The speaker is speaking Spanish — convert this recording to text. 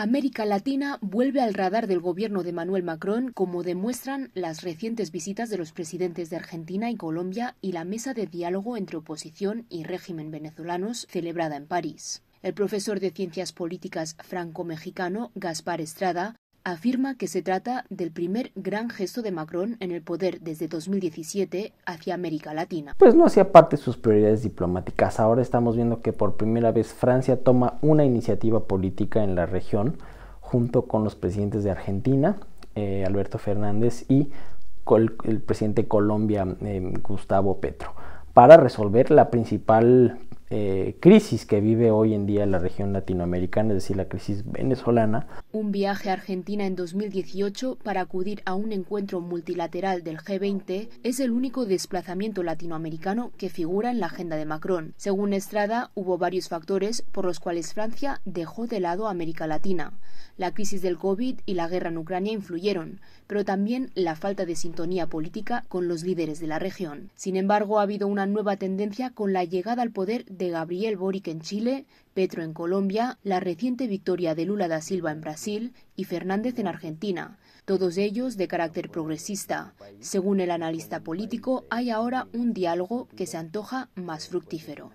América Latina vuelve al radar del gobierno de Manuel Macron, como demuestran las recientes visitas de los presidentes de Argentina y Colombia y la mesa de diálogo entre oposición y régimen venezolanos celebrada en París. El profesor de Ciencias Políticas franco-mexicano Gaspar Estrada afirma que se trata del primer gran gesto de Macron en el poder desde 2017 hacia América Latina. Pues no hacía parte de sus prioridades diplomáticas. Ahora estamos viendo que por primera vez Francia toma una iniciativa política en la región junto con los presidentes de Argentina, eh, Alberto Fernández, y el presidente de Colombia, eh, Gustavo Petro, para resolver la principal eh, crisis que vive hoy en día la región latinoamericana, es decir, la crisis venezolana. Un viaje a Argentina en 2018 para acudir a un encuentro multilateral del G20 es el único desplazamiento latinoamericano que figura en la agenda de Macron. Según Estrada, hubo varios factores por los cuales Francia dejó de lado a América Latina. La crisis del COVID y la guerra en Ucrania influyeron, pero también la falta de sintonía política con los líderes de la región. Sin embargo, ha habido una nueva tendencia con la llegada al poder de de Gabriel Boric en Chile, Petro en Colombia, la reciente victoria de Lula da Silva en Brasil y Fernández en Argentina, todos ellos de carácter progresista. Según el analista político, hay ahora un diálogo que se antoja más fructífero.